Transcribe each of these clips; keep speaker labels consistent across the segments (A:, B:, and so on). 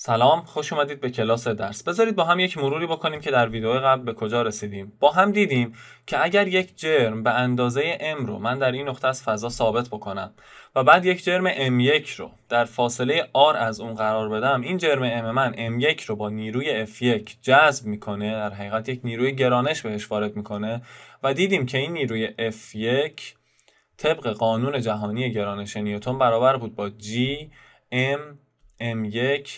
A: سلام خوش اومدید به کلاس درس بذارید با هم یک مروری بکنیم که در ویدیو قبل به کجا رسیدیم با هم دیدیم که اگر یک جرم به اندازه m رو من در این نقطه از فضا ثابت بکنم و بعد یک جرم m1 رو در فاصله r از اون قرار بدم این جرم m من m1 رو با نیروی f1 جذب میکنه در حقیقت یک نیروی گرانش بهش وارد میکنه و دیدیم که این نیروی f1 طبق قانون جهانی گرانش نیوتن برابر بود با g m m1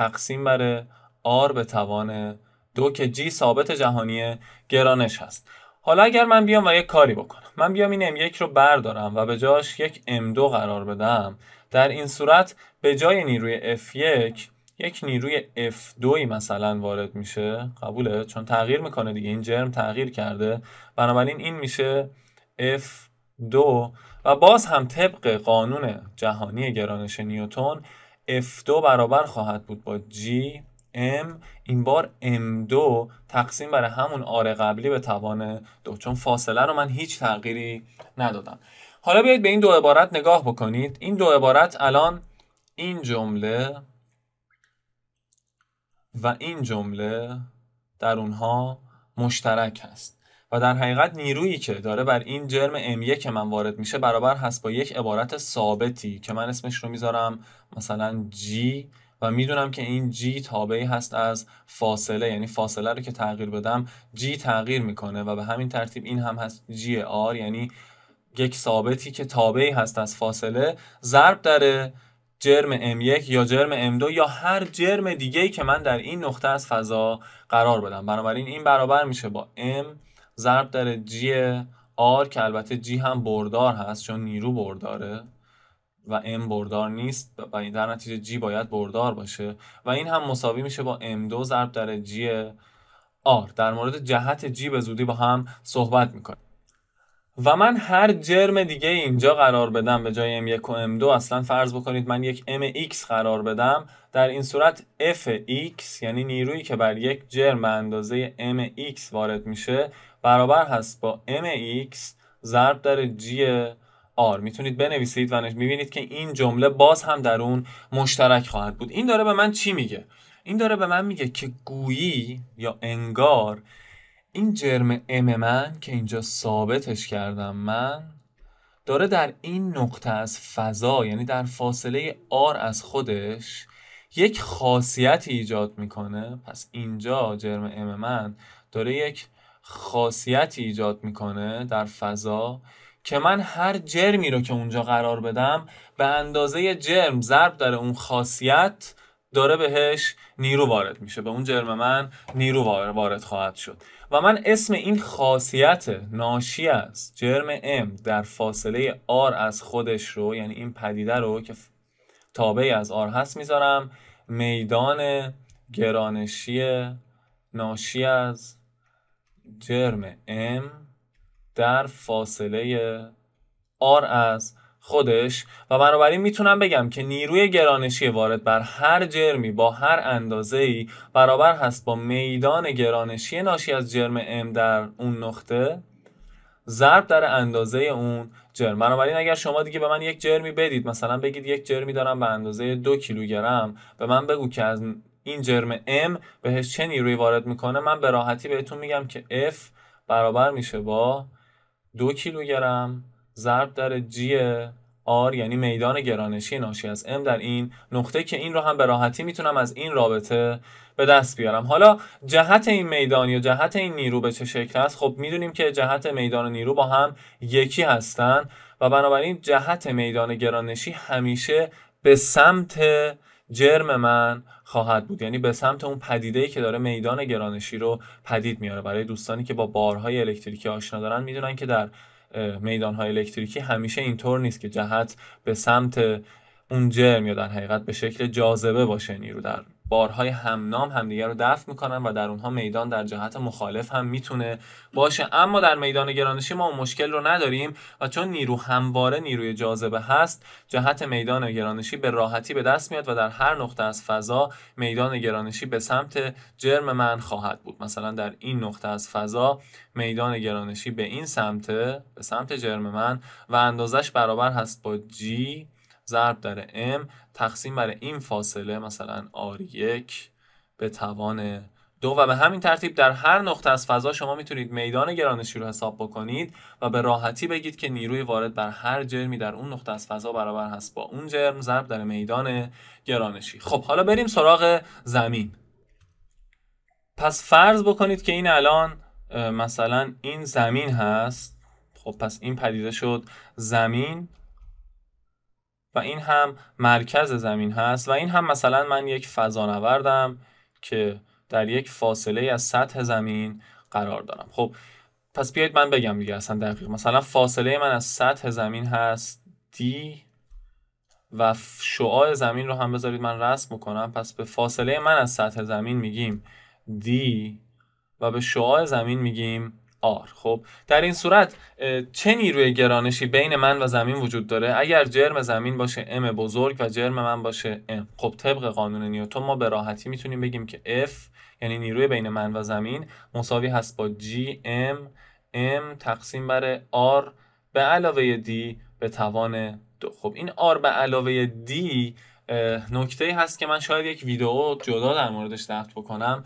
A: تقسیم بر آر به توان دو که جی ثابت جهانی گرانش هست حالا اگر من بیام و یک کاری بکنم من بیام این ام 1 رو بردارم و به جاش یک ام دو قرار بدم در این صورت به جای نیروی F1 یک نیروی F2 مثلا وارد میشه قبوله چون تغییر میکنه دیگه این جرم تغییر کرده بنابراین این میشه F2 و باز هم طبق قانون جهانی گرانش نیوتون F2 برابر خواهد بود با G M این بار M2 تقسیم بر همون آر قبلی به توان دو چون فاصله رو من هیچ تغییری ندادم حالا بیایید به این دو عبارت نگاه بکنید این دو عبارت الان این جمله و این جمله در اونها مشترک هست و در حقیقت نیرویی که داره بر این جرم M1 که من وارد میشه برابر هست با یک عبارت ثابتی که من اسمش رو میذارم مثلا G و میدونم که این G تابعی هست از فاصله یعنی فاصله رو که تغییر بدم G تغییر میکنه و به همین ترتیب این هم هست G R یعنی یک ثابتی که تابعی هست از فاصله ضرب داره جرم M1 یا جرم M2 یا هر جرم دیگه که من در این نقطه از فضا قرار بدم بنابراین این برابر میشه با M ضرب داره جی آر که البته جی هم بردار هست چون نیرو برداره و ام بردار نیست و در نتیجه جی باید بردار باشه و این هم مساوی میشه با ام دو ضرب در جی آر در مورد جهت جی به زودی با هم صحبت میکنیم و من هر جرم دیگه اینجا قرار بدم به جای m1 و m2 اصلا فرض بکنید من یک mx قرار بدم در این صورت fx یعنی نیرویی که بر یک جرم اندازه mx وارد میشه برابر هست با mx ضرب در g R میتونید بنویسید و میبینید که این جمله باز هم در اون مشترک خواهد بود این داره به من چی میگه این داره به من میگه که گویی یا انگار این جرم ام من که اینجا ثابتش کردم من داره در این نقطه از فضا یعنی در فاصله آر از خودش یک خاصیتی ایجاد میکنه پس اینجا جرم ام من داره یک خاصیتی ایجاد میکنه در فضا که من هر جرمی رو که اونجا قرار بدم به اندازه جرم ضرب داره اون خاصیت داره بهش نیرو وارد میشه به اون جرم من نیرو وارد خواهد شد و من اسم این خاصیت ناشی از جرم M در فاصله R از خودش رو یعنی این پدیده رو که تابعی از R هست میذارم میدان گرانشی ناشی از جرم M در فاصله R از خودش و بنابراین میتونم بگم که نیروی گرانشی وارد بر هر جرمی با هر اندازه ای برابر هست با میدان گرانشی ناشی از جرم M در اون نقطه ضرب در اندازه اون جرم بنابراین اگر شما دیگه به من یک جرمی بدید مثلا بگید یک جرمی دارم به اندازه دو کیلوگرم به من بگو که از این جرم M بهش چه نیروی وارد میکنه من به راحتی بهتون میگم که F برابر میشه با دو کیلوگرم ضرب در جی آر یعنی میدان گرانشی ناشی از ام در این نقطه که این رو هم به راحتی میتونم از این رابطه به دست بیارم حالا جهت این میدان یا جهت این نیرو به چه شکل است خب میدونیم که جهت میدان نیرو با هم یکی هستن و بنابراین جهت میدان گرانشی همیشه به سمت جرم من خواهد بود یعنی به سمت اون پدیده‌ای که داره میدان گرانشی رو پدید میاره برای دوستانی که با بارهای الکتریکی آشنا دارن میدونن که در میدان های الکتریکی همیشه اینطور نیست که جهت به سمت اون جرم یا در حقیقت به شکل جاذبه باشه نیرو در بارهای همنام همدیگه رو دفع میکنن و در اونها میدان در جهت مخالف هم میتونه باشه اما در میدان گرانشی ما اون مشکل رو نداریم و چون نیرو همواره نیروی جاذبه هست جهت میدان گرانشی به راحتی به دست میاد و در هر نقطه از فضا میدان گرانشی به سمت جرم من خواهد بود مثلا در این نقطه از فضا میدان گرانشی به این سمت به سمت جرم من و اندازش برابر هست با جی ضرب در m تقسیم بر این فاصله مثلا r1 به توان دو و به همین ترتیب در هر نقطه از فضا شما میتونید میدان گرانشی رو حساب بکنید و به راحتی بگید که نیروی وارد بر هر جرمی در اون نقطه از فضا برابر هست با اون جرم ضرب در میدان گرانشی خب حالا بریم سراغ زمین پس فرض بکنید که این الان مثلا این زمین هست خب پس این پدیده شد زمین و این هم مرکز زمین هست و این هم مثلا من یک فضانوردم که در یک فاصله از سطح زمین قرار دارم خب پس بیایید من بگم دیگه اصلا دقیق مثلا فاصله من از سطح زمین هست دی و شعاع زمین رو هم بذارید من رسم بکنم پس به فاصله من از سطح زمین میگیم دی و به شعاع زمین میگیم آر خب در این صورت چه نیروی گرانشی بین من و زمین وجود داره اگر جرم زمین باشه ام بزرگ و جرم من باشه ام خب طبق قانون نیوتن ما به راحتی میتونیم بگیم که F یعنی نیروی بین من و زمین مساوی هست با G M M تقسیم بر آر به علاوه دی به توان دو خب این آر به علاوه D نکته هست که من شاید یک ویدیو جدا در موردش دفت بکنم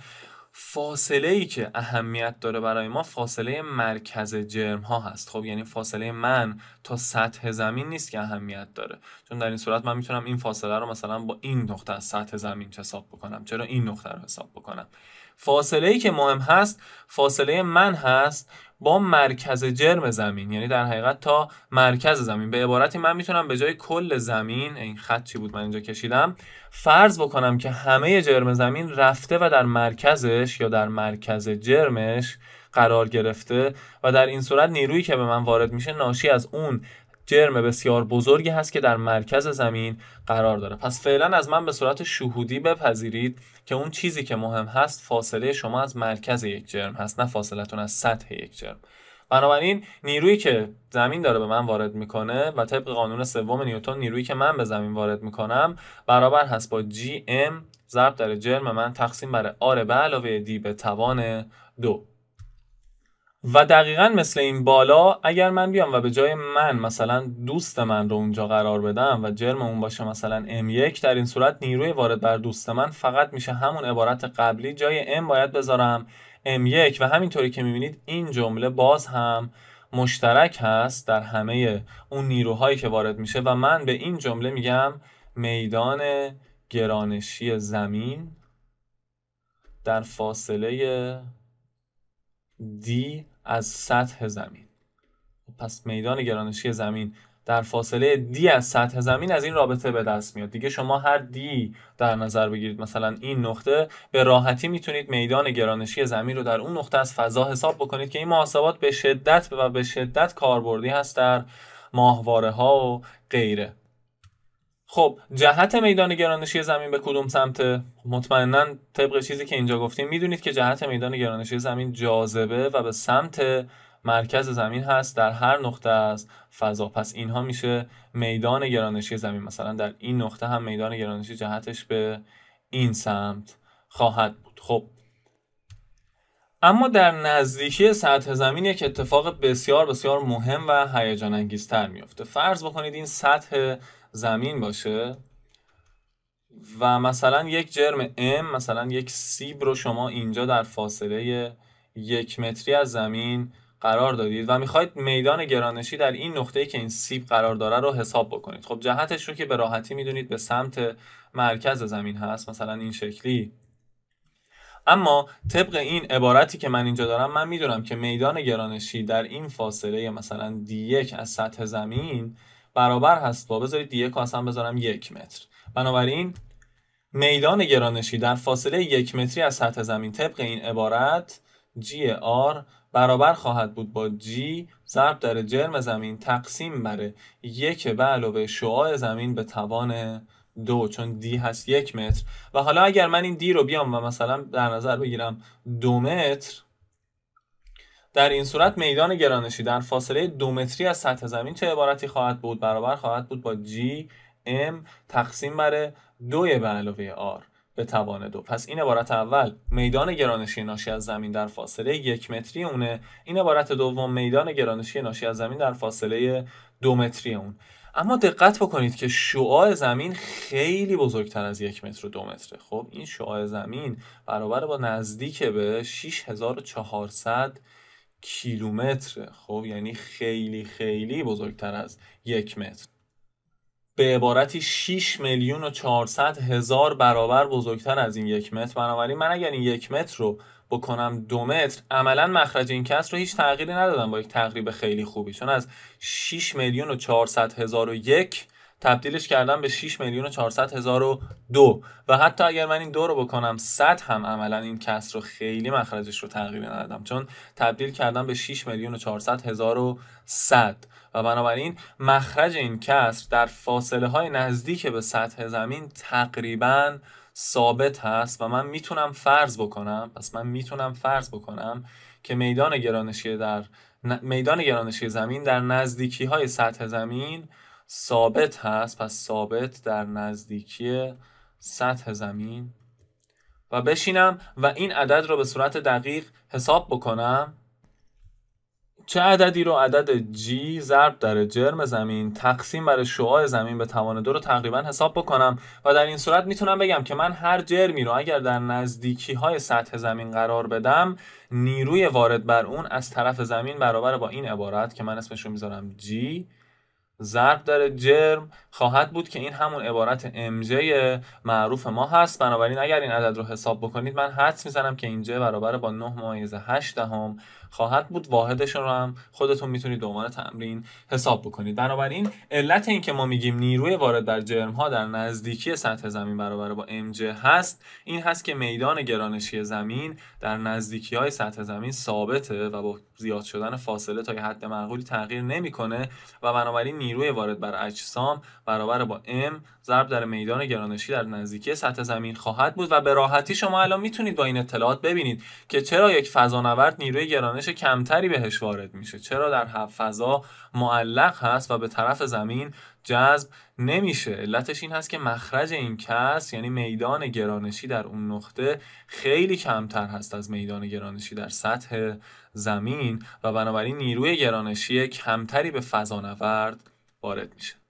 A: فاصله ای که اهمیت داره برای ما فاصله مرکز جرم ها هست خب یعنی فاصله من تا سطح زمین نیست که اهمیت داره چون در این صورت من میتونم این فاصله رو مثلا با این نقطه از سطح زمین حساب بکنم چرا این نقطه رو حساب بکنم فاصله ای که مهم هست فاصله من هست با مرکز جرم زمین یعنی در حقیقت تا مرکز زمین به عبارتی من میتونم به جای کل زمین این خط چی بود من اینجا کشیدم فرض بکنم که همه جرم زمین رفته و در مرکزش یا در مرکز جرمش قرار گرفته و در این صورت نیرویی که به من وارد میشه ناشی از اون جرم بسیار بزرگی هست که در مرکز زمین قرار داره پس فعلا از من به صورت شهودی بپذیرید که اون چیزی که مهم هست فاصله شما از مرکز یک جرم هست نه فاصلتون از سطح یک جرم بنابراین نیرویی که زمین داره به من وارد میکنه و طبق قانون سوم نیوتون نیرویی که من به زمین وارد میکنم برابر هست با جی ام ضرب در جرم من تقسیم بر آر به علاوه دی به توان دو و دقیقا مثل این بالا اگر من بیام و به جای من مثلا دوست من رو اونجا قرار بدم و جرم اون باشه مثلا M1 در این صورت نیروی وارد بر دوست من فقط میشه همون عبارت قبلی جای M باید بذارم M1 و همینطوری که میبینید این جمله باز هم مشترک هست در همه اون نیروهایی که وارد میشه و من به این جمله میگم میدان گرانشی زمین در فاصله D از سطح زمین خب، پس میدان گرانشی زمین در فاصله دی از سطح زمین از این رابطه به دست میاد دیگه شما هر دی در نظر بگیرید مثلا این نقطه به راحتی میتونید میدان گرانشی زمین رو در اون نقطه از فضا حساب بکنید که این محاسبات به شدت و به شدت کاربردی هست در ماهواره ها و غیره خب جهت میدان گرانشی زمین به کدوم سمت خب، مطمئنا طبق چیزی که اینجا گفتیم میدونید که جهت میدان گرانشی زمین جاذبه و به سمت مرکز زمین هست در هر نقطه از فضا پس اینها میشه میدان گرانشی زمین مثلا در این نقطه هم میدان گرانشی جهتش به این سمت خواهد بود خب اما در نزدیکی سطح زمین یک اتفاق بسیار بسیار مهم و هیجان انگیزتر میفته فرض بکنید این سطح زمین باشه و مثلا یک جرم M مثلا یک سیب رو شما اینجا در فاصله یک متری از زمین قرار دادید و میخواید میدان گرانشی در این نقطه که این سیب قرار داره رو حساب بکنید خب جهتش رو که به راحتی میدونید به سمت مرکز زمین هست مثلا این شکلی اما طبق این عبارتی که من اینجا دارم من میدونم که میدان گرانشی در این فاصله مثلا دی یک از سطح زمین برابر هست با بذارید و اصلا بذارم یک متر بنابراین میدان گرانشی در فاصله یک متری از سطح زمین طبق این عبارت جی آر برابر خواهد بود با جی ضرب در جرم زمین تقسیم بر یک به علاوه شعاع زمین به توان دو چون دی هست یک متر و حالا اگر من این دی رو بیام و مثلا در نظر بگیرم دو متر در این صورت میدان گرانشی در فاصله دو متری از سطح زمین چه عبارتی خواهد بود برابر خواهد بود با G M تقسیم بر دوی به علاوه R به توان دو پس این عبارت اول میدان گرانشی ناشی از زمین در فاصله یک متری اونه این عبارت دوم میدان گرانشی ناشی از زمین در فاصله دو متری اون اما دقت بکنید که شعاع زمین خیلی بزرگتر از یک متر و دو متره خب این شعاع زمین برابر با نزدیک به 6400 کیلومتر خب یعنی خیلی خیلی بزرگتر از یک متر به عبارتی 6 میلیون و 400 هزار برابر بزرگتر از این یک متر بنابراین من اگر این یک متر رو بکنم دو متر عملا مخرج این کس رو هیچ تغییری ندادم با یک تقریب خیلی خوبی چون از 6 میلیون و 400 هزار و یک تبدیلش کردم به 6 میلیون و 400 هزار و دو و حتی اگر من این دو رو بکنم 100 هم عملا این کس رو خیلی مخرجش رو تغییر ندادم چون تبدیل کردم به 6 میلیون و 400 هزار و 100 و بنابراین مخرج این کسر در فاصله های نزدیک به سطح زمین تقریبا ثابت هست و من میتونم فرض بکنم پس من میتونم فرض بکنم که میدان گرانشی در میدان گرانشی زمین در نزدیکی های سطح زمین ثابت هست پس ثابت در نزدیکی سطح زمین و بشینم و این عدد رو به صورت دقیق حساب بکنم چه عددی رو عدد g ضرب در جرم زمین تقسیم بر شعاع زمین به توان دو رو تقریبا حساب بکنم و در این صورت میتونم بگم که من هر جرمی رو اگر در نزدیکی های سطح زمین قرار بدم نیروی وارد بر اون از طرف زمین برابر با این عبارت که من اسمش رو میذارم g ضرب داره جرم خواهد بود که این همون عبارت MJ معروف ما هست بنابراین اگر این عدد رو حساب بکنید من حدس میزنم که اینجا برابر با 9 مایز 8 دهم خواهد بود واحدش رو هم خودتون میتونید به عنوان تمرین حساب بکنید بنابراین علت اینکه ما میگیم نیروی وارد در جرم ها در نزدیکی سطح زمین برابر با mj هست این هست که میدان گرانشی زمین در نزدیکی های سطح زمین ثابته و با زیاد شدن فاصله تا حد معقولی تغییر نمیکنه و بنابراین نیروی وارد بر اجسام برابر با ام ضرب در میدان گرانشی در نزدیکی سطح زمین خواهد بود و به راحتی شما الان میتونید با این اطلاعات ببینید که چرا یک فضانورد نیروی گرانش تنش کمتری بهش وارد میشه چرا در فضا معلق هست و به طرف زمین جذب نمیشه علتش این هست که مخرج این کس یعنی میدان گرانشی در اون نقطه خیلی کمتر هست از میدان گرانشی در سطح زمین و بنابراین نیروی گرانشی کمتری به فضا نورد وارد میشه